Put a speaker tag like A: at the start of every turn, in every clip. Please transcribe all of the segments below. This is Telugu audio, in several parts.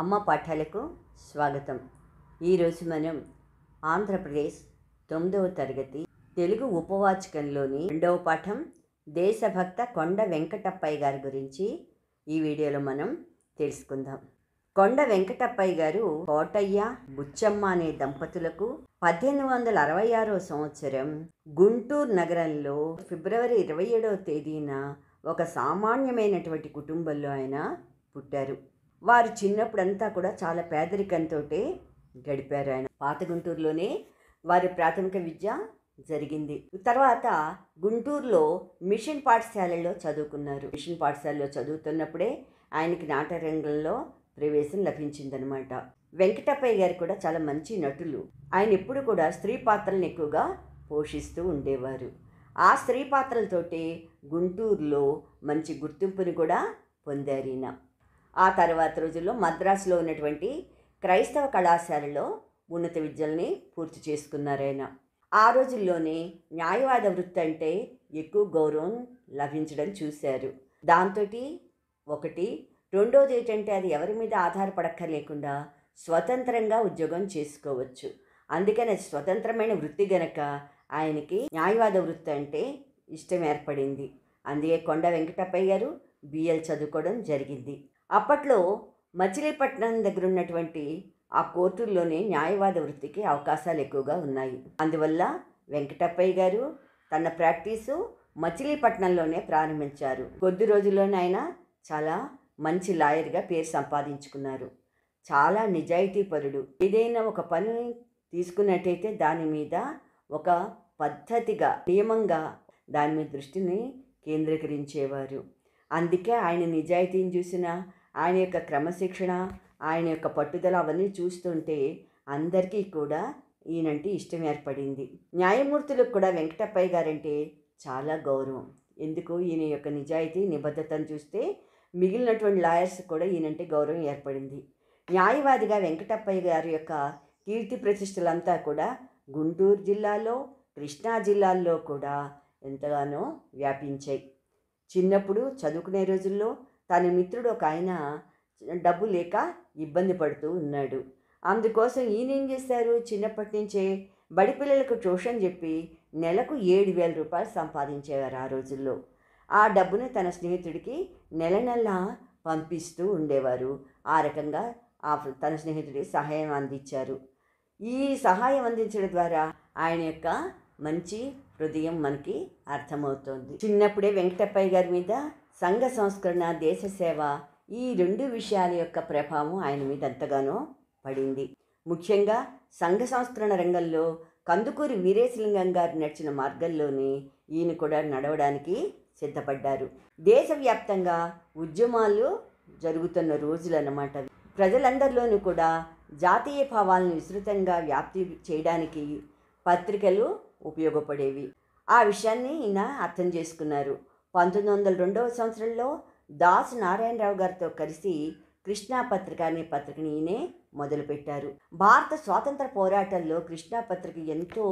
A: అమ్మ పాఠాలకు స్వాగతం ఈరోజు మనం ఆంధ్రప్రదేశ్ తొమ్మిదవ తరగతి తెలుగు ఉపవాచకంలోని రెండవ పాఠం దేశభక్త కొండ వెంకటప్పయ్య గారి గురించి ఈ వీడియోలో మనం తెలుసుకుందాం కొండ వెంకటప్పయ్య గారు కోటయ్య బుచ్చమ్మ అనే దంపతులకు పద్దెనిమిది వందల అరవై ఆరో సంవత్సరం గుంటూరు నగరంలో ఫిబ్రవరి ఇరవై ఏడవ తేదీన ఒక సామాన్యమైనటువంటి కుటుంబంలో ఆయన పుట్టారు వారు చిన్నప్పుడంతా కూడా చాలా పేదరికంతో గడిపారు ఆయన పాత గుంటూరులోనే వారి ప్రాథమిక విద్య జరిగింది తర్వాత గుంటూరులో మిషన్ పాఠశాలలో చదువుకున్నారు మిషన్ పాఠశాలలో చదువుతున్నప్పుడే ఆయనకి నాటరంగంలో ప్రవేశం లభించిందనమాట వెంకటప్పయ్య గారు కూడా చాలా మంచి నటులు ఆయన ఎప్పుడు కూడా స్త్రీ పాత్రలను ఎక్కువగా పోషిస్తూ ఉండేవారు ఆ స్త్రీ పాత్రలతోటి గుంటూరులో మంచి గుర్తింపుని కూడా పొందారు ఆ తర్వాత రోజుల్లో మద్రాసులో ఉన్నటువంటి క్రైస్తవ కళాశాలలో ఉన్నత విద్యల్ని పూర్తి చేసుకున్నారాయన ఆ రోజుల్లోనే న్యాయవాద వృత్తి అంటే ఎక్కువ గౌరవం లభించడం చూశారు దాంతో ఒకటి రెండోది ఏంటంటే అది ఎవరి మీద ఆధారపడక్కర్లేకుండా స్వతంత్రంగా ఉద్యోగం చేసుకోవచ్చు అందుకని స్వతంత్రమైన వృత్తి గనక ఆయనకి న్యాయవాద వృత్తి అంటే ఇష్టం ఏర్పడింది అందుకే కొండ వెంకటప్పయ్య గారు బీఎల్ చదువుకోవడం జరిగింది అప్పట్లో మచిలీపట్నం దగ్గర ఉన్నటువంటి ఆ కోర్టుల్లోనే న్యాయవాద వృత్తికి అవకాశాలు ఎక్కువగా ఉన్నాయి అందువల్ల వెంకటప్పయ్య గారు తన ప్రాక్టీసు మచిలీపట్నంలోనే ప్రారంభించారు కొద్ది రోజుల్లోనే ఆయన చాలా మంచి లాయర్గా పేరు సంపాదించుకున్నారు చాలా నిజాయితీపరుడు ఏదైనా ఒక పని తీసుకున్నట్టయితే దాని మీద ఒక పద్ధతిగా నియమంగా దాని మీద దృష్టిని కేంద్రీకరించేవారు అందుకే ఆయన నిజాయితీని చూసిన ఆయన యొక్క క్రమశిక్షణ ఆయన యొక్క పట్టుదల అవన్నీ చూస్తుంటే అందరికీ కూడా ఈయనంటే ఇష్టం ఏర్పడింది న్యాయమూర్తులకు కూడా వెంకటప్పయ్య గారంటే చాలా గౌరవం ఎందుకు ఈయన యొక్క నిజాయితీ నిబద్ధతను చూస్తే మిగిలినటువంటి లాయర్స్ కూడా ఈయనంటే గౌరవం ఏర్పడింది న్యాయవాదిగా వెంకటప్పయ్య గారి యొక్క కీర్తి ప్రతిష్టలంతా కూడా గుంటూరు జిల్లాలో కృష్ణా జిల్లాల్లో కూడా ఎంతగానో వ్యాపించాయి చిన్నప్పుడు చదువుకునే రోజుల్లో తన మిత్రుడు ఒక ఆయన డబ్బు లేక ఇబ్బంది పడుతూ ఉన్నాడు అందుకోసం ఈయన ఏం చేశారు చిన్నప్పటి నుంచే బడి పిల్లలకు ట్యూషన్ చెప్పి నెలకు ఏడు వేల రూపాయలు సంపాదించేవారు ఆ రోజుల్లో ఆ డబ్బును తన స్నేహితుడికి నెల నెల పంపిస్తూ ఉండేవారు ఆ రకంగా ఆ తన స్నేహితుడికి సహాయం అందించారు ఈ సహాయం అందించడం ద్వారా ఆయన యొక్క మంచి హృదయం మనకి అర్థమవుతోంది చిన్నప్పుడే వెంకటప్పయ్య గారి మీద సంఘ సంస్కరణ దేశ సేవ ఈ రెండు విషయాల యొక్క ప్రభావం ఆయన మీద ఎంతగానో పడింది ముఖ్యంగా సంఘ సంస్కరణ రంగంలో కందుకూరి వీరేశలింగం గారు నడిచిన మార్గంలోనే ఈయన కూడా నడవడానికి సిద్ధపడ్డారు దేశవ్యాప్తంగా ఉద్యమాలు జరుగుతున్న రోజులు అన్నమాట ప్రజలందరిలోనూ కూడా జాతీయ భావాలను విస్తృతంగా వ్యాప్తి చేయడానికి పత్రికలు ఉపయోగపడేవి ఆ విషయాన్ని ఈయన అర్థం చేసుకున్నారు పంతొమ్మిది వందల రెండవ సంవత్సరంలో దాస్ నారాయణరావు గారితో కలిసి కృష్ణా పత్రిక అనే పత్రికని మొదలుపెట్టారు భారత స్వాతంత్ర పోరాటంలో కృష్ణా పత్రిక ఎంతో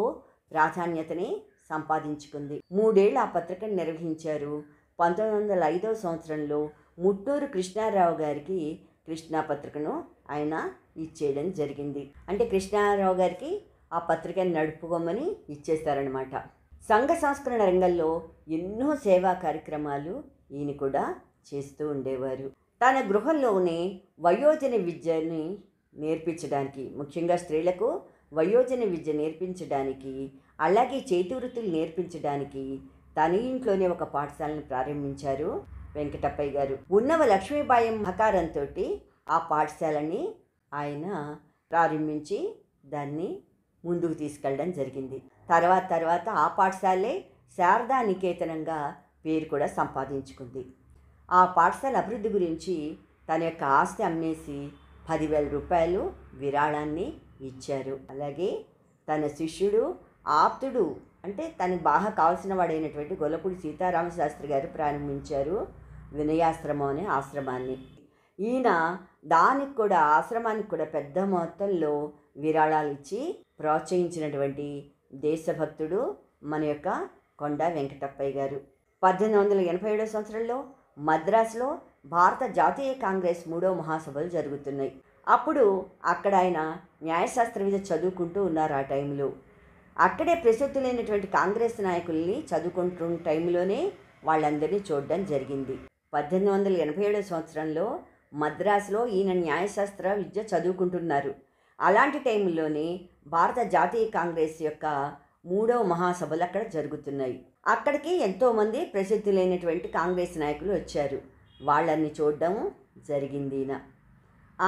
A: ప్రాధాన్యతని సంపాదించుకుంది మూడేళ్ళు ఆ పత్రికను నిర్వహించారు పంతొమ్మిది వందల ఐదవ సంవత్సరంలో ముట్టూరు కృష్ణారావు గారికి కృష్ణా పత్రికను ఆయన ఇచ్చేయడం జరిగింది అంటే కృష్ణారావు గారికి ఆ పత్రికను నడుపుకోమని ఇచ్చేస్తారనమాట సంఘ సంస్కరణ రంగంలో ఎన్నో సేవా కార్యక్రమాలు ఈయన కూడా చేస్తూ ఉండేవారు తన గృహంలోనే వయోజన విద్యని నేర్పించడానికి ముఖ్యంగా స్త్రీలకు వయోజన విద్య నేర్పించడానికి అలాగే చేతి వృత్తులు నేర్పించడానికి తన ఇంట్లోనే ఒక పాఠశాలను ప్రారంభించారు వెంకటప్పయ్య గారు ఉన్నవ లక్ష్మీబాయి సహకారంతో ఆ పాఠశాలని ఆయన ప్రారంభించి దాన్ని ముందుకు తీసుకెళ్ళడం జరిగింది తర్వాత తర్వాత ఆ పాఠశాలే శారదా నికేతనంగా పేరు కూడా సంపాదించుకుంది ఆ పాఠశాల అభివృద్ధి గురించి తన యొక్క ఆస్తి అమ్మేసి పదివేల రూపాయలు విరాళాన్ని ఇచ్చారు అలాగే తన శిష్యుడు ఆప్తుడు అంటే తనకు బాగా కావాల్సిన వాడైనటువంటి గొల్లపూడి సీతారామ శాస్త్రి గారు ప్రారంభించారు వినయాశ్రమం అనే ఆశ్రమాన్ని ఈయన దానికి కూడా ఆశ్రమానికి కూడా పెద్ద మొత్తంలో విరాళాలు ఇచ్చి ప్రోత్సహించినటువంటి దేశభక్తుడు మన యొక్క కొండ వెంకటప్పయ్య గారు పద్దెనిమిది వందల ఎనభై ఏడో సంవత్సరంలో మద్రాసులో భారత జాతీయ కాంగ్రెస్ మూడో మహాసభలు జరుగుతున్నాయి అప్పుడు అక్కడ ఆయన న్యాయశాస్త్ర విద్య చదువుకుంటూ ఉన్నారు ఆ టైంలో అక్కడే లేనటువంటి కాంగ్రెస్ నాయకుల్ని చదువుకుంటున్న టైంలోనే వాళ్ళందరినీ చూడడం జరిగింది పద్దెనిమిది వందల ఎనభై ఏడో సంవత్సరంలో మద్రాసులో ఈయన న్యాయశాస్త్ర విద్య చదువుకుంటున్నారు అలాంటి టైంలోనే భారత జాతీయ కాంగ్రెస్ యొక్క మూడవ మహాసభలు అక్కడ జరుగుతున్నాయి అక్కడికి ఎంతోమంది ప్రసిద్ధి లేనటువంటి కాంగ్రెస్ నాయకులు వచ్చారు వాళ్ళని చూడడం జరిగింది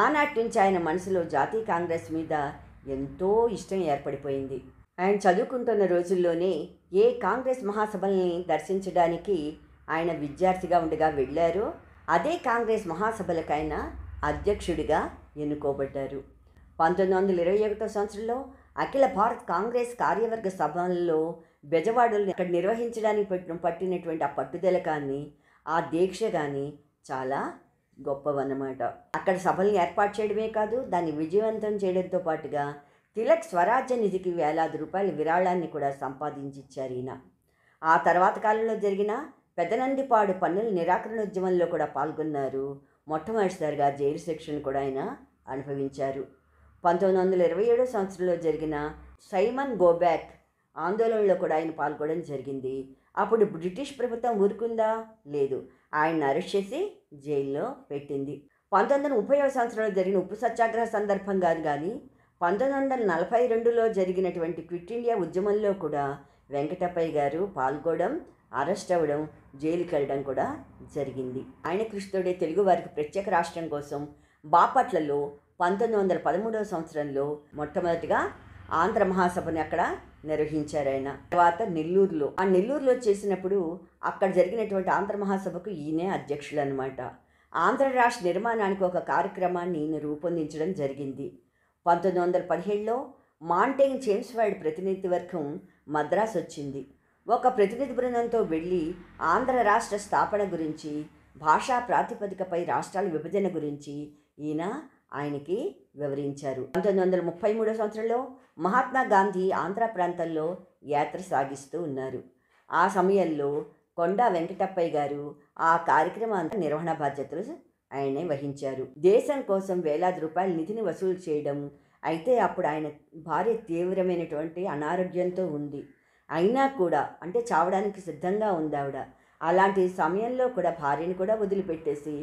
A: ఆనాటి నుంచి ఆయన మనసులో జాతీయ కాంగ్రెస్ మీద ఎంతో ఇష్టం ఏర్పడిపోయింది ఆయన చదువుకుంటున్న రోజుల్లోనే ఏ కాంగ్రెస్ మహాసభల్ని దర్శించడానికి ఆయన విద్యార్థిగా ఉండగా వెళ్ళారో అదే కాంగ్రెస్ మహాసభలకైనా అధ్యక్షుడిగా ఎన్నుకోబడ్డారు పంతొమ్మిది వందల ఇరవై ఒకటో సంవత్సరంలో అఖిల భారత్ కాంగ్రెస్ కార్యవర్గ సభల్లో బెజవాడలు అక్కడ నిర్వహించడానికి పట్టినటువంటి ఆ పట్టుదల కానీ ఆ దీక్ష కానీ చాలా గొప్పవన్నమాట అక్కడ సభల్ని ఏర్పాటు చేయడమే కాదు దాన్ని విజయవంతం చేయడంతో పాటుగా తిలక్ స్వరాజ్య నిధికి వేలాది రూపాయల విరాళాన్ని కూడా సంపాదించిచ్చారు ఈయన ఆ తర్వాత కాలంలో జరిగిన పెదనందిపాడు పన్నుల నిరాకరణ ఉద్యమంలో కూడా పాల్గొన్నారు మొట్టమొదటిసారిగా జైలు శిక్షను కూడా ఆయన అనుభవించారు పంతొమ్మిది వందల ఇరవై ఏడో సంవత్సరంలో జరిగిన సైమన్ గోబ్యాక్ ఆందోళనలో కూడా ఆయన పాల్గొనడం జరిగింది అప్పుడు బ్రిటిష్ ప్రభుత్వం ఊరుకుందా లేదు ఆయన అరెస్ట్ చేసి జైల్లో పెట్టింది పంతొమ్మిది వందల ముప్పై సంవత్సరంలో జరిగిన ఉప్పు సత్యాగ్రహ సందర్భంగా కానీ పంతొమ్మిది వందల నలభై రెండులో జరిగినటువంటి క్విట్ ఇండియా ఉద్యమంలో కూడా వెంకటప్పయ్య గారు పాల్గొనడం అరెస్ట్ అవ్వడం జైలుకి వెళ్ళడం కూడా జరిగింది ఆయన కృష్ణుడే తెలుగు వారికి ప్రత్యేక రాష్ట్రం కోసం బాపట్లలో పంతొమ్మిది వందల పదమూడవ సంవత్సరంలో మొట్టమొదటిగా ఆంధ్ర మహాసభని అక్కడ నిర్వహించారు ఆయన తర్వాత నెల్లూరులో ఆ నెల్లూరులో చేసినప్పుడు అక్కడ జరిగినటువంటి ఆంధ్ర మహాసభకు ఈయనే అధ్యక్షులు అనమాట ఆంధ్ర రాష్ట్ర నిర్మాణానికి ఒక కార్యక్రమాన్ని ఈయన రూపొందించడం జరిగింది పంతొమ్మిది వందల పదిహేడులో మాంటేంగ్ జేమ్స్ వైడ్ ప్రతినిధి వర్గం మద్రాసు వచ్చింది ఒక ప్రతినిధి బృందంతో వెళ్ళి ఆంధ్ర రాష్ట్ర స్థాపన గురించి భాషా ప్రాతిపదికపై రాష్ట్రాల విభజన గురించి ఈయన ఆయనకి వివరించారు పంతొమ్మిది వందల ముప్పై మూడో సంవత్సరంలో మహాత్మా గాంధీ ఆంధ్ర ప్రాంతంలో యాత్ర సాగిస్తూ ఉన్నారు ఆ సమయంలో కొండా వెంకటప్పయ్య గారు ఆ కార్యక్రమాంత నిర్వహణ బాధ్యతలు ఆయనే వహించారు దేశం కోసం వేలాది రూపాయల నిధిని వసూలు చేయడం అయితే అప్పుడు ఆయన భార్య తీవ్రమైనటువంటి అనారోగ్యంతో ఉంది అయినా కూడా అంటే చావడానికి సిద్ధంగా ఉంది ఆవిడ అలాంటి సమయంలో కూడా భార్యను కూడా వదిలిపెట్టేసి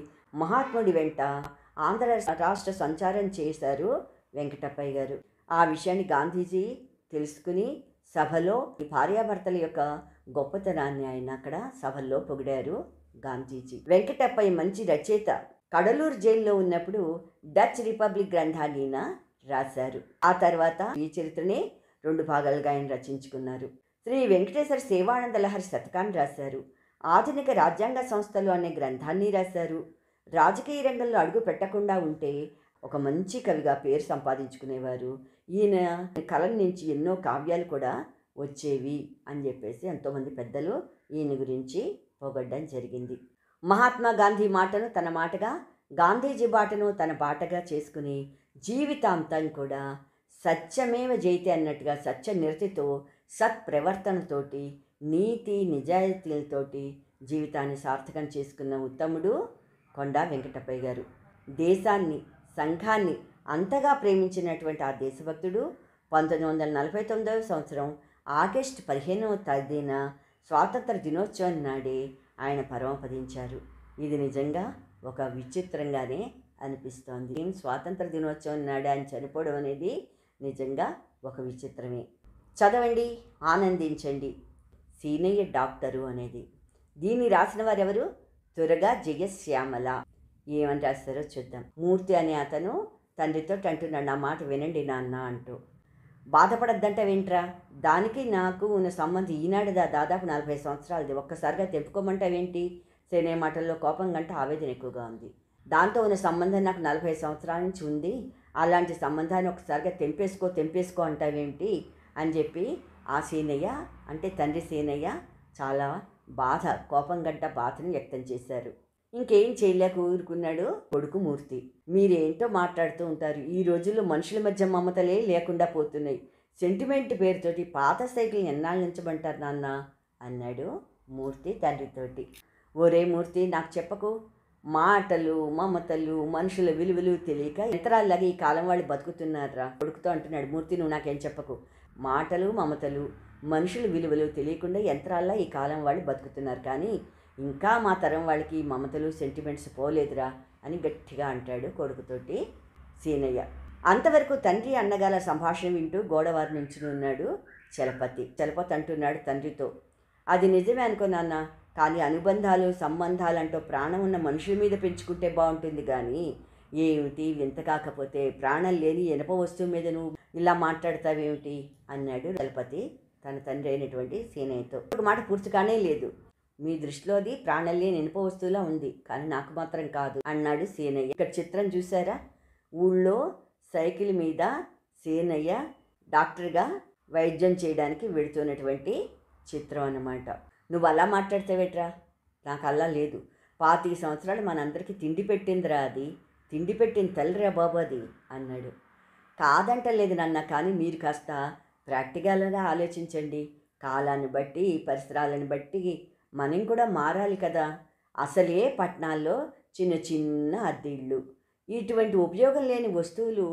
A: మహాత్ముడి వెంట ఆంధ్ర రాష్ట్ర సంచారం చేశారు వెంకటప్పయ్య గారు ఆ విషయాన్ని గాంధీజీ తెలుసుకుని సభలో ఈ భార్యాభర్తల యొక్క గొప్పతనాన్ని ఆయన అక్కడ సభల్లో పొగిడారు గాంధీజీ వెంకటప్పయ్య మంచి రచయిత కడలూరు జైల్లో ఉన్నప్పుడు డచ్ రిపబ్లిక్ గ్రంథాన్ని రాశారు ఆ తర్వాత ఈ చరిత్రనే రెండు భాగాలుగా ఆయన రచించుకున్నారు శ్రీ వెంకటేశ్వర సేవానంద లహరి శతకాన్ని రాశారు ఆధునిక రాజ్యాంగ సంస్థలు అనే గ్రంథాన్ని రాశారు రాజకీయ రంగంలో అడుగు పెట్టకుండా ఉంటే ఒక మంచి కవిగా పేరు సంపాదించుకునేవారు ఈయన కళ నుంచి ఎన్నో కావ్యాలు కూడా వచ్చేవి అని చెప్పేసి ఎంతోమంది పెద్దలు ఈయన గురించి పొగడ్డం జరిగింది మహాత్మా గాంధీ మాటను తన మాటగా గాంధీజీ బాటను తన బాటగా చేసుకుని జీవితాంతం కూడా సత్యమేవ జైతే అన్నట్టుగా సత్య నిరతితో సత్ప్రవర్తనతోటి నీతి నిజాయితీలతోటి జీవితాన్ని సార్థకం చేసుకున్న ఉత్తముడు కొండా వెంకటప్పయ్య గారు దేశాన్ని సంఘాన్ని అంతగా ప్రేమించినటువంటి ఆ దేశభక్తుడు పంతొమ్మిది వందల నలభై తొమ్మిదవ సంవత్సరం ఆగస్టు పదిహేనవ తేదీన స్వాతంత్ర దినోత్సవం నాడే ఆయన పరమపదించారు ఇది నిజంగా ఒక విచిత్రంగానే అనిపిస్తోంది స్వాతంత్ర దినోత్సవం నాడే ఆయన చనిపోవడం అనేది నిజంగా ఒక విచిత్రమే చదవండి ఆనందించండి సీనియర్ డాక్టరు అనేది దీన్ని రాసిన ఎవరు త్వరగా జయశ్యామల ఏమని రాస్తారో చూద్దాం మూర్తి అనే అతను తండ్రితో అంటున్నాడు నా మాట వినండి నాన్న అంటూ బాధపడద్దంటే వింట్రా దానికి నాకు ఉన్న సంబంధం ఈనాడుదా దాదాపు నలభై సంవత్సరాలది ఒక్కసారిగా తెంపుకోమంటావేంటి సేనే మాటల్లో కోపం కంటే ఆవేదన ఎక్కువగా ఉంది దాంతో ఉన్న సంబంధం నాకు నలభై సంవత్సరాల నుంచి ఉంది అలాంటి సంబంధాన్ని ఒకసారిగా తెంపేసుకో తెంపేసుకో అంటావేంటి అని చెప్పి ఆ సీనయ్య అంటే తండ్రి సీనయ్య చాలా బాధ కోపం గంట బాధను వ్యక్తం చేశారు ఇంకేం చేయలేక ఊరుకున్నాడు కొడుకు మూర్తి మీరేంటో మాట్లాడుతూ ఉంటారు ఈ రోజుల్లో మనుషుల మధ్య మమతలే లేకుండా పోతున్నాయి సెంటిమెంట్ పేరుతోటి పాత సైకిల్ ఎన్నాళ్ళు నాన్న అన్నాడు మూర్తి తండ్రితోటి ఒరే మూర్తి నాకు చెప్పకు మాటలు మమతలు మనుషుల విలువలు తెలియక యంత్రాల్లాగా ఈ కాలం వాళ్ళు బతుకుతున్నారా కొడుకుతో అంటున్నాడు మూర్తి నువ్వు నాకేం చెప్పకు మాటలు మమతలు మనుషుల విలువలు తెలియకుండా యంత్రాల్లో ఈ కాలం వాళ్ళు బతుకుతున్నారు కానీ ఇంకా మా తరం వాళ్ళకి మమతలు సెంటిమెంట్స్ పోలేదురా అని గట్టిగా అంటాడు కొడుకుతోటి సీనయ్య అంతవరకు తండ్రి అన్నగాల సంభాషణ వింటూ గోడవారి నుంచి ఉన్నాడు చలపతి చలపతి అంటున్నాడు తండ్రితో అది నిజమే అనుకున్నాన్న కానీ అనుబంధాలు సంబంధాలంటూ ప్రాణం ఉన్న మనుషుల మీద పెంచుకుంటే బాగుంటుంది కానీ ఏమిటి వింత కాకపోతే ప్రాణం లేని ఎనప వస్తువు మీద నువ్వు ఇలా మాట్లాడతావేమిటి అన్నాడు చలపతి తన తండ్రి అయినటువంటి సీనయ్యతో ఒక మాట కానే లేదు మీ దృష్టిలోది ప్రాణల్ని నినప వస్తువులా ఉంది కానీ నాకు మాత్రం కాదు అన్నాడు సీనయ్య ఇక్కడ చిత్రం చూసారా ఊళ్ళో సైకిల్ మీద సీనయ్య డాక్టర్గా వైద్యం చేయడానికి వెడుతున్నటువంటి చిత్రం అన్నమాట నువ్వు అలా మాట్లాడతావేట్రా నాకు అలా లేదు పాతిక సంవత్సరాలు మనందరికీ తిండి పెట్టిందిరా అది తిండి పెట్టిన తల్లిరా బాబు అది అన్నాడు కాదంటలేదు నాన్న కానీ మీరు కాస్త ప్రాక్టికల్గా ఆలోచించండి కాలాన్ని బట్టి పరిసరాలను బట్టి మనం కూడా మారాలి కదా అసలే పట్టణాల్లో చిన్న చిన్న అద్దెళ్ళు ఇటువంటి ఉపయోగం లేని వస్తువులు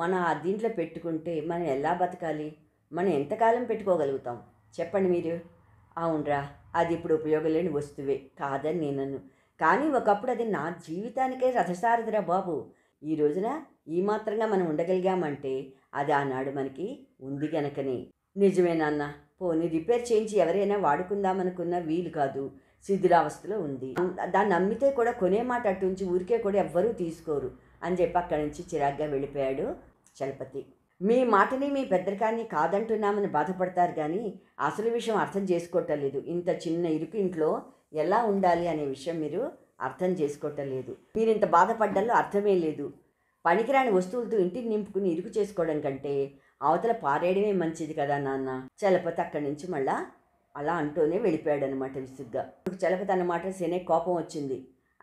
A: మన అద్దీంట్లో పెట్టుకుంటే మనం ఎలా బతకాలి మనం ఎంతకాలం పెట్టుకోగలుగుతాం చెప్పండి మీరు అవునరా అది ఇప్పుడు ఉపయోగం లేని వస్తువే కాదని నేనను కానీ ఒకప్పుడు అది నా జీవితానికే రథసారదిరా బాబు ఈ రోజున ఈ మాత్రంగా మనం ఉండగలిగామంటే అది ఆనాడు మనకి ఉంది గనకనే నిజమేనన్న పోనీ రిపేర్ చేయించి ఎవరైనా వాడుకుందామనుకున్న వీలు కాదు శిథిలావస్థలో ఉంది దాన్ని అమ్మితే కూడా కొనే మాట అటుంచి ఊరికే కూడా ఎవ్వరూ తీసుకోరు అని చెప్పి అక్కడి నుంచి చిరాగ్గా వెళ్ళిపోయాడు చలపతి మీ మాటని మీ పెద్దరికాన్ని కాదంటున్నామని బాధపడతారు కానీ అసలు విషయం అర్థం చేసుకోవటలేదు ఇంత చిన్న ఇరుకు ఇంట్లో ఎలా ఉండాలి అనే విషయం మీరు అర్థం చేసుకోవటం లేదు మీరు ఇంత బాధపడ్డాలో అర్థమే లేదు పనికిరాని వస్తువులతో ఇంటిని నింపుకుని ఇరుకు చేసుకోవడం కంటే అవతల పారేయడమే మంచిది కదా నాన్న చలపతి అక్కడి నుంచి మళ్ళా అలా అంటూనే అనమాట విసుగ్గా చలపతి అన్నమాట సేనే కోపం వచ్చింది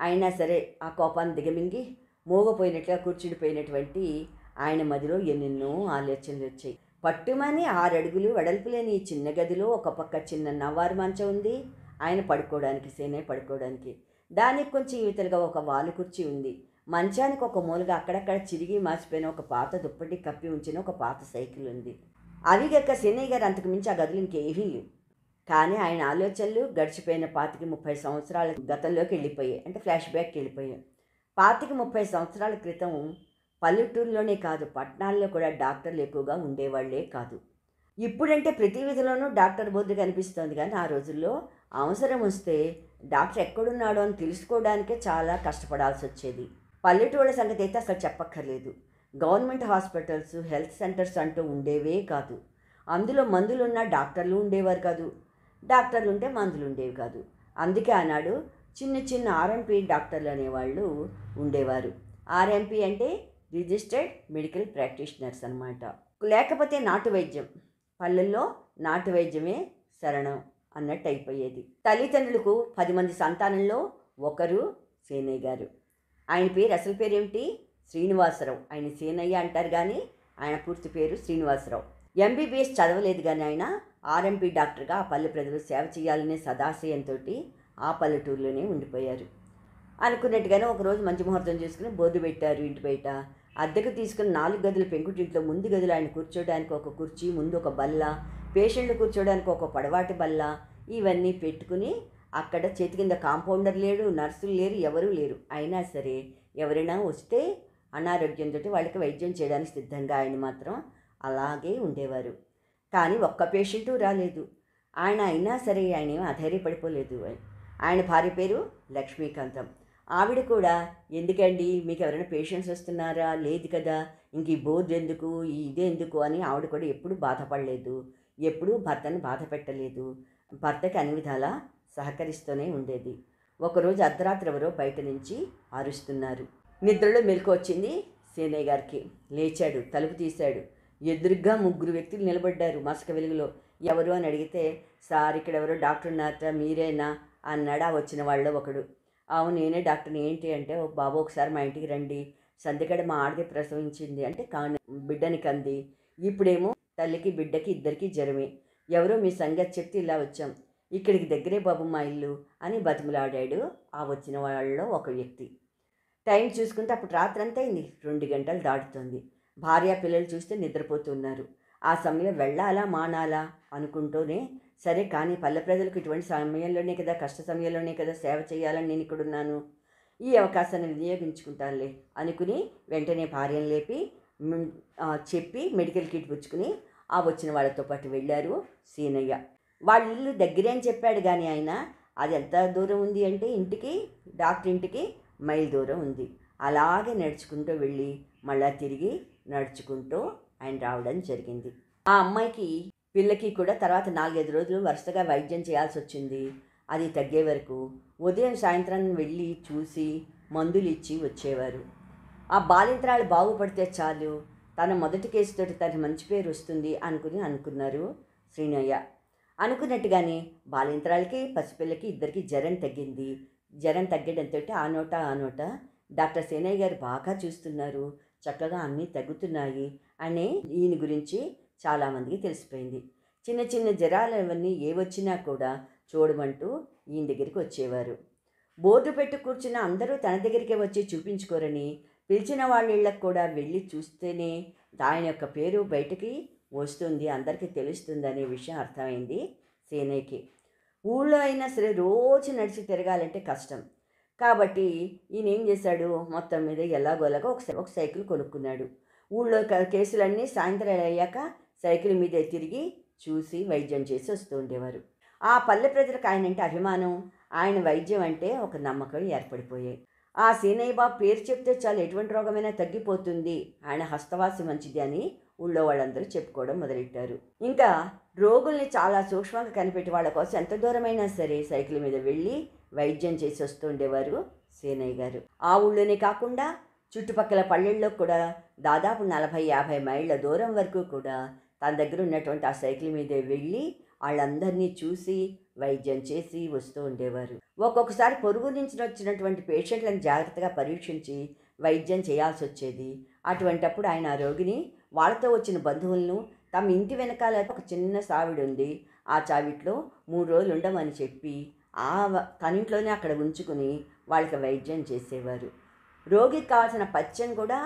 A: అయినా సరే ఆ కోపాన్ని దిగమింగి మోగపోయినట్లుగా కూర్చుడిపోయినటువంటి ఆయన మదిలో ఎన్నెన్నో ఆలోచనలు వచ్చాయి పట్టుమని ఆరడుగులు వెడల్పు లేని ఈ చిన్న గదిలో ఒక పక్క చిన్న నవ్వారు మంచం ఉంది ఆయన పడుకోవడానికి సేనే పడుకోవడానికి దానికి కొంచెం ఇవతలుగా ఒక వాలు కుర్చీ ఉంది మంచానికి ఒక మూలగా అక్కడక్కడ చిరిగి మార్చిపోయిన ఒక పాత దుప్పటి కప్పి ఉంచిన ఒక పాత సైకిల్ ఉంది అవి గక్క సినయ్య గారు అంతకు మించి ఆ గదులు ఇంకేవీ కానీ ఆయన ఆలోచనలు గడిచిపోయిన పాతికి ముప్పై సంవత్సరాల గతంలోకి వెళ్ళిపోయాయి అంటే ఫ్లాష్ బ్యాక్కి వెళ్ళిపోయాయి పాతికి ముప్పై సంవత్సరాల క్రితం పల్లెటూరులోనే కాదు పట్టణాల్లో కూడా డాక్టర్లు ఎక్కువగా ఉండేవాళ్లే కాదు ఇప్పుడంటే ప్రతి విధిలోనూ డాక్టర్ బోర్డు కనిపిస్తోంది కానీ ఆ రోజుల్లో అవసరం వస్తే డాక్టర్ ఎక్కడున్నాడో అని తెలుసుకోవడానికే చాలా కష్టపడాల్సి వచ్చేది పల్లెటూళ్ళ సంగతి అయితే అసలు చెప్పక్కర్లేదు గవర్నమెంట్ హాస్పిటల్స్ హెల్త్ సెంటర్స్ అంటూ ఉండేవే కాదు అందులో మందులున్న డాక్టర్లు ఉండేవారు కాదు డాక్టర్లు ఉంటే మందులు ఉండేవి కాదు అందుకే ఆనాడు చిన్న చిన్న ఆర్ఎంపీ డాక్టర్లు అనేవాళ్ళు ఉండేవారు ఆర్ఎంపీ అంటే రిజిస్టర్డ్ మెడికల్ ప్రాక్టీషనర్స్ అనమాట లేకపోతే నాటు వైద్యం పల్లెల్లో నాటు వైద్యమే శరణం అన్నట్టు అయిపోయేది తల్లిదండ్రులకు పది మంది సంతానంలో ఒకరు సేనయ్య గారు ఆయన పేరు అసలు పేరు ఏమిటి శ్రీనివాసరావు ఆయన సీనయ్య అంటారు కానీ ఆయన పూర్తి పేరు శ్రీనివాసరావు ఎంబీబీఎస్ చదవలేదు కానీ ఆయన ఆర్ఎంపీ డాక్టర్గా ఆ పల్లె ప్రజలు సేవ చేయాలనే సదాశయంతో ఆ పల్లెటూరులోనే ఉండిపోయారు అనుకున్నట్టుగానే ఒకరోజు మంచి ముహూర్తం చేసుకుని బోర్డు పెట్టారు ఇంటి బయట అద్దెకు తీసుకుని నాలుగు గదుల పెంకుటింట్లో ముందు గదులు ఆయన కూర్చోడానికి ఒక కుర్చీ ముందు ఒక బల్ల పేషెంట్లు కూర్చోడానికి ఒక పొడవాటి బల్ల ఇవన్నీ పెట్టుకుని అక్కడ చేతి కింద కాంపౌండర్ లేడు నర్సులు లేరు ఎవరూ లేరు అయినా సరే ఎవరైనా వస్తే అనారోగ్యంతో వాళ్ళకి వైద్యం చేయడానికి సిద్ధంగా ఆయన మాత్రం అలాగే ఉండేవారు కానీ ఒక్క పేషెంటు రాలేదు ఆయన అయినా సరే ఆయన ఏమీ అధైర్యపడిపోలేదు ఆయన భార్య పేరు లక్ష్మీకాంతం ఆవిడ కూడా ఎందుకండి మీకు ఎవరైనా పేషెంట్స్ వస్తున్నారా లేదు కదా ఇంక ఈ బోర్డు ఎందుకు ఎందుకు అని ఆవిడ కూడా ఎప్పుడు బాధపడలేదు ఎప్పుడూ భర్తను బాధ పెట్టలేదు భర్తకి అన్ని విధాలా సహకరిస్తూనే ఉండేది ఒకరోజు అర్ధరాత్రి ఎవరో బయట నుంచి అరుస్తున్నారు నిద్రలో మెలకు వచ్చింది సీనయ్య గారికి లేచాడు తలుపు తీశాడు ఎదురుగా ముగ్గురు వ్యక్తులు నిలబడ్డారు మసక వెలుగులో ఎవరు అని అడిగితే సార్ ఇక్కడ ఎవరో డాక్టర్ ఉన్నారా మీరేనా అన్నాడా వచ్చిన వాళ్ళు ఒకడు అవును నేనే డాక్టర్ని ఏంటి అంటే ఓ బాబు ఒకసారి మా ఇంటికి రండి సందిగడ మా ఆడది ప్రసవించింది అంటే కాని బిడ్డని కంది ఇప్పుడేమో తల్లికి బిడ్డకి ఇద్దరికి జ్వరమే ఎవరో మీ సంగతి చెప్తే ఇలా వచ్చాం ఇక్కడికి దగ్గరే బాబు మా ఇల్లు అని బతిమలాడాడు ఆ వచ్చిన వాళ్ళలో ఒక వ్యక్తి టైం చూసుకుంటే అప్పుడు రాత్రంతా అయింది రెండు గంటలు దాటుతుంది భార్య పిల్లలు చూస్తే నిద్రపోతున్నారు ఆ సమయం వెళ్ళాలా మానాలా అనుకుంటూనే సరే కానీ పల్లె ప్రజలకు ఇటువంటి సమయంలోనే కదా కష్ట సమయంలోనే కదా సేవ చేయాలని నేను ఉన్నాను ఈ అవకాశాన్ని వినియోగించుకుంటానులే అనుకుని వెంటనే భార్యను లేపి చెప్పి మెడికల్ కిట్ పుచ్చుకుని ఆ వచ్చిన వాళ్ళతో పాటు వెళ్ళారు సీనయ్య వాళ్ళ ఇల్లు దగ్గరే అని చెప్పాడు కానీ ఆయన అది ఎంత దూరం ఉంది అంటే ఇంటికి డాక్టర్ ఇంటికి మైల్ దూరం ఉంది అలాగే నడుచుకుంటూ వెళ్ళి మళ్ళా తిరిగి నడుచుకుంటూ ఆయన రావడం జరిగింది ఆ అమ్మాయికి పిల్లకి కూడా తర్వాత నాలుగైదు రోజులు వరుసగా వైద్యం చేయాల్సి వచ్చింది అది తగ్గే వరకు ఉదయం సాయంత్రం వెళ్ళి చూసి మందులు ఇచ్చి వచ్చేవారు ఆ బాలింతరాలు బాగుపడితే చాలు తన మొదటి కేసుతోటి తన మంచి పేరు వస్తుంది అనుకుని అనుకున్నారు శ్రీనయ్య అనుకున్నట్టుగానే బాలింతరాలకి పసిపిల్లకి ఇద్దరికి జ్వరం తగ్గింది జ్వరం తగ్గడంతో ఆ నోట ఆ నోట డాక్టర్ సేనయ్య గారు బాగా చూస్తున్నారు చక్కగా అన్నీ తగ్గుతున్నాయి అనే దీని గురించి చాలామందికి తెలిసిపోయింది చిన్న చిన్న జ్వరాలు ఏ వచ్చినా కూడా చూడమంటూ ఈయన దగ్గరికి వచ్చేవారు బోర్డు పెట్టు కూర్చున్న అందరూ తన దగ్గరికే వచ్చి చూపించుకోరని పిలిచిన వాళ్ళ కూడా వెళ్ళి చూస్తేనే ఆయన యొక్క పేరు బయటకి వస్తుంది అందరికీ తెలుస్తుంది అనే విషయం అర్థమైంది సేనేకి ఊళ్ళో అయినా సరే రోజు నడిచి తిరగాలంటే కష్టం కాబట్టి ఈయన ఏం చేశాడు మొత్తం మీద ఎలాగోలాగా ఒక ఒక సైకిల్ కొనుక్కున్నాడు ఊళ్ళో కేసులన్నీ సాయంత్రం అయ్యాక సైకిల్ మీదే తిరిగి చూసి వైద్యం చేసి వస్తూ ఉండేవారు ఆ పల్లె ప్రజలకు ఆయన అంటే అభిమానం ఆయన వైద్యం అంటే ఒక నమ్మకం ఏర్పడిపోయాయి ఆ సీనయ్య బాబు పేరు చెప్తే చాలు ఎటువంటి రోగమైనా తగ్గిపోతుంది ఆయన హస్తవాసి మంచిది అని ఊళ్ళో వాళ్ళందరూ చెప్పుకోవడం మొదలెట్టారు ఇంకా రోగుల్ని చాలా సూక్ష్మంగా కనిపెట్టి వాళ్ళ కోసం ఎంత దూరమైనా సరే సైకిల్ మీద వెళ్ళి వైద్యం చేసి వస్తుండేవారు సేనయ్య గారు ఆ ఊళ్ళోనే కాకుండా చుట్టుపక్కల పల్లెల్లో కూడా దాదాపు నలభై యాభై మైళ్ళ దూరం వరకు కూడా తన దగ్గర ఉన్నటువంటి ఆ సైకిల్ మీదే వెళ్ళి వాళ్ళందరినీ చూసి వైద్యం చేసి వస్తూ ఉండేవారు ఒక్కొక్కసారి పొరుగు నుంచి వచ్చినటువంటి పేషెంట్లను జాగ్రత్తగా పరీక్షించి వైద్యం చేయాల్సి వచ్చేది అటువంటప్పుడు ఆయన ఆ రోగిని వాళ్ళతో వచ్చిన బంధువులను తమ ఇంటి వెనకాల ఒక చిన్న చావిడి ఉంది ఆ చావిట్లో మూడు రోజులు ఉండమని చెప్పి ఆ తనింట్లోనే అక్కడ ఉంచుకుని వాళ్ళకి వైద్యం చేసేవారు రోగికి కావాల్సిన పచ్చం కూడా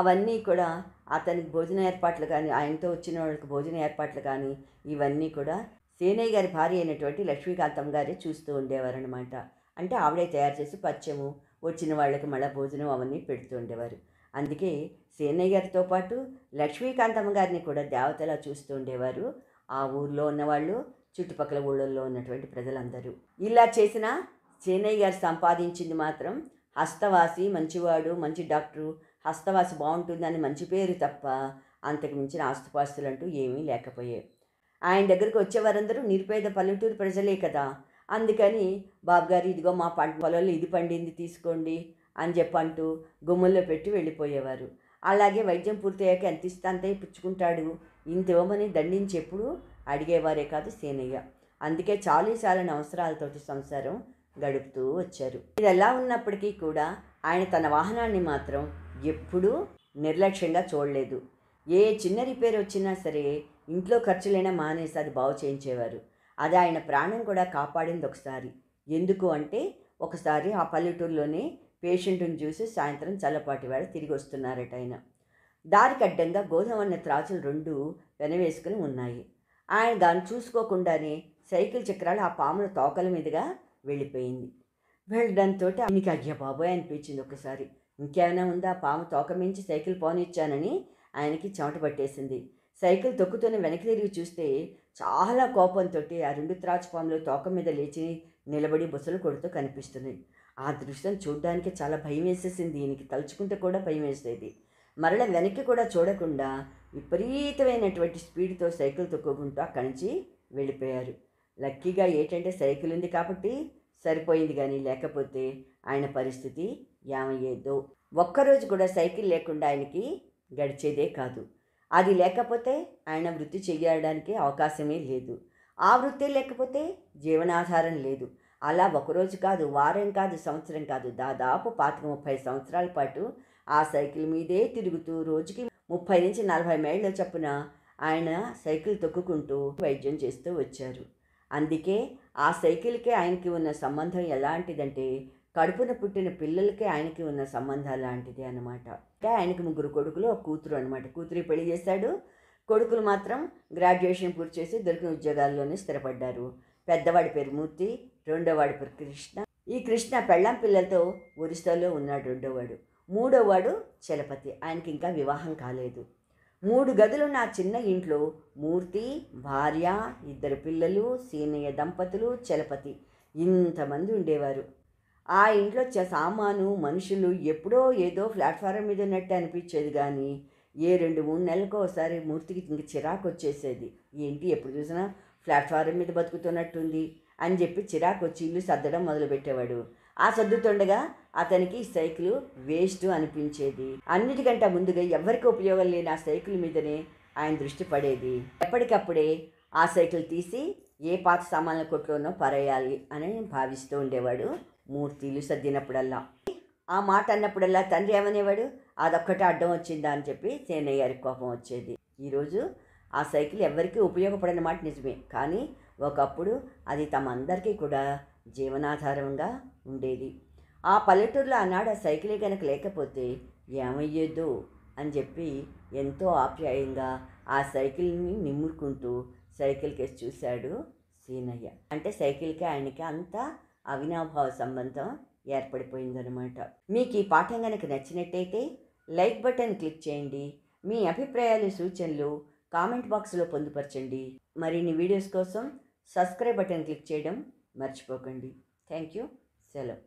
A: అవన్నీ కూడా అతనికి భోజన ఏర్పాట్లు కానీ ఆయనతో వచ్చిన వాళ్ళకి భోజన ఏర్పాట్లు కానీ ఇవన్నీ కూడా సేనయ్య గారి భార్య అయినటువంటి లక్ష్మీకాంతం గారే చూస్తూ ఉండేవారనమాట అంటే ఆవిడే తయారు చేసి పచ్చము వచ్చిన వాళ్ళకి మళ్ళీ భోజనం అవన్నీ పెడుతూ ఉండేవారు అందుకే సీనయ్య గారితో పాటు లక్ష్మీకాంతమ్మ గారిని కూడా దేవతలా చూస్తూ ఉండేవారు ఆ ఊర్లో ఉన్నవాళ్ళు చుట్టుపక్కల ఊళ్ళల్లో ఉన్నటువంటి ప్రజలందరూ ఇలా చేసిన సీనయ్య గారు సంపాదించింది మాత్రం హస్తవాసి మంచివాడు మంచి డాక్టరు హస్తవాసి బాగుంటుందని మంచి పేరు తప్ప అంతకు మించిన ఆస్తుపాస్తులు అంటూ ఏమీ లేకపోయాయి ఆయన దగ్గరికి వచ్చేవారందరూ నిరుపేద పల్లెటూరు ప్రజలే కదా అందుకని బాబుగారు ఇదిగో మా పంట పొలంలో ఇది పండింది తీసుకోండి అని చెప్పంటూ గుమ్మల్లో పెట్టి వెళ్ళిపోయేవారు అలాగే వైద్యం పూర్తయ్యాక ఎంత ఇస్తా అంతే పుచ్చుకుంటాడు ఇంత ఇవ్వమని దండించేప్పుడు అడిగేవారే కాదు సేనయ్య అందుకే చాలీసాలని అవసరాలతోటి సంసారం గడుపుతూ వచ్చారు ఇది ఎలా ఉన్నప్పటికీ కూడా ఆయన తన వాహనాన్ని మాత్రం ఎప్పుడూ నిర్లక్ష్యంగా చూడలేదు ఏ చిన్న రిపేర్ వచ్చినా సరే ఇంట్లో ఖర్చులైనా మానేసి అది బాగు చేయించేవారు అది ఆయన ప్రాణం కూడా కాపాడింది ఒకసారి ఎందుకు అంటే ఒకసారి ఆ పల్లెటూరులోనే పేషెంట్ను చూసి సాయంత్రం చల్లపాటి వాడు తిరిగి వస్తున్నారట ఆయన దారికి అడ్డంగా గోధుమన్న త్రాచులు రెండు వెనవేసుకుని ఉన్నాయి ఆయన దాన్ని చూసుకోకుండానే సైకిల్ చక్రాలు ఆ పాముల తోకల మీదుగా వెళ్ళిపోయింది వెళ్ళడంతో ఆయనకి అయ్య బాబోయ్ అనిపించింది ఒకసారి ఇంకేమైనా ఉందా పాము తోక మించి సైకిల్ పోనిచ్చానని ఆయనకి చెమట పట్టేసింది సైకిల్ తొక్కుతూనే వెనక్కి తిరిగి చూస్తే చాలా కోపంతో ఆ రెండు త్రాచు పాములు తోక మీద లేచి నిలబడి బుసలు కొడుతూ కనిపిస్తున్నాయి ఆ దృశ్యం చూడ్డానికి చాలా భయం వేసేసింది దీనికి తలుచుకుంటే కూడా భయం వేసేది మరల వెనక్కి కూడా చూడకుండా విపరీతమైనటువంటి స్పీడ్తో సైకిల్ తొక్కుకుంటూ అక్కడి నుంచి వెళ్ళిపోయారు లక్కీగా ఏంటంటే సైకిల్ ఉంది కాబట్టి సరిపోయింది కానీ లేకపోతే ఆయన పరిస్థితి ఏమయ్యేదో ఒక్కరోజు కూడా సైకిల్ లేకుండా ఆయనకి గడిచేదే కాదు అది లేకపోతే ఆయన వృత్తి చేయడానికి అవకాశమే లేదు ఆ వృత్తి లేకపోతే జీవనాధారం లేదు అలా ఒకరోజు కాదు వారం కాదు సంవత్సరం కాదు దాదాపు పాతిక ముప్పై సంవత్సరాల పాటు ఆ సైకిల్ మీదే తిరుగుతూ రోజుకి ముప్పై నుంచి నలభై మైళ్ళ చొప్పున ఆయన సైకిల్ తొక్కుకుంటూ వైద్యం చేస్తూ వచ్చారు అందుకే ఆ సైకిల్కే ఆయనకి ఉన్న సంబంధం ఎలాంటిదంటే కడుపున పుట్టిన పిల్లలకే ఆయనకి ఉన్న సంబంధం లాంటిది అనమాట ఆయనకి ముగ్గురు కొడుకులు ఒక కూతురు అనమాట కూతురి పెళ్లి చేశాడు కొడుకులు మాత్రం గ్రాడ్యుయేషన్ పూర్తి చేసి దొరికిన ఉద్యోగాల్లోనే స్థిరపడ్డారు పెద్దవాడి పేరు మూర్తి రెండోవాడు కృష్ణ ఈ కృష్ణ పెళ్ళం పిల్లలతో ఒరిస్సాలో ఉన్నాడు రెండోవాడు మూడోవాడు చలపతి ఆయనకి ఇంకా వివాహం కాలేదు మూడు గదులు నా చిన్న ఇంట్లో మూర్తి భార్య ఇద్దరు పిల్లలు సీనయ్య దంపతులు చలపతి ఇంతమంది ఉండేవారు ఆ ఇంట్లో సామాను మనుషులు ఎప్పుడో ఏదో ప్లాట్ఫారం మీద ఉన్నట్టు అనిపించేది కానీ ఏ రెండు మూడు నెలలకు ఒకసారి మూర్తికి ఇంక చిరాకు వచ్చేసేది ఏంటి ఎప్పుడు చూసినా ప్లాట్ఫారం మీద బతుకుతున్నట్టుంది అని చెప్పి చిరాకు వచ్చి ఇల్లు సర్దడం మొదలుపెట్టేవాడు ఆ సర్దుతుండగా అతనికి సైకిల్ వేస్ట్ అనిపించేది అన్నిటికంటే ముందుగా ఎవరికి ఉపయోగం లేని ఆ సైకిల్ మీదనే ఆయన దృష్టి పడేది ఎప్పటికప్పుడే ఆ సైకిల్ తీసి ఏ పాత సామాన్ల కొట్లోనో పరేయాలి అని భావిస్తూ ఉండేవాడు మూర్తిలు సర్దినప్పుడల్లా ఆ మాట అన్నప్పుడల్లా తండ్రి ఏమనేవాడు అదొక్కటే అడ్డం వచ్చిందా అని చెప్పి సేనయ్యారి గారికి కోపం వచ్చేది ఈరోజు ఆ సైకిల్ ఎవరికీ ఉపయోగపడని మాట నిజమే కానీ ఒకప్పుడు అది తమందరికీ కూడా జీవనాధారంగా ఉండేది ఆ పల్లెటూరులో ఆనాడు ఆ సైకిలే కనుక లేకపోతే ఏమయ్యేదో అని చెప్పి ఎంతో ఆప్యాయంగా ఆ సైకిల్ని నిమ్ముడుకుంటూ సైకిల్కి చూశాడు సీనయ్య అంటే సైకిల్కి ఆయనకి అంత అవినాభావ సంబంధం ఏర్పడిపోయిందనమాట మీకు ఈ పాఠం కనుక నచ్చినట్టయితే లైక్ బటన్ క్లిక్ చేయండి మీ అభిప్రాయాలు సూచనలు కామెంట్ బాక్స్లో పొందుపరచండి మరిన్ని వీడియోస్ కోసం సబ్స్క్రైబ్ బటన్ క్లిక్ చేయడం మర్చిపోకండి థ్యాంక్ యూ సెలవు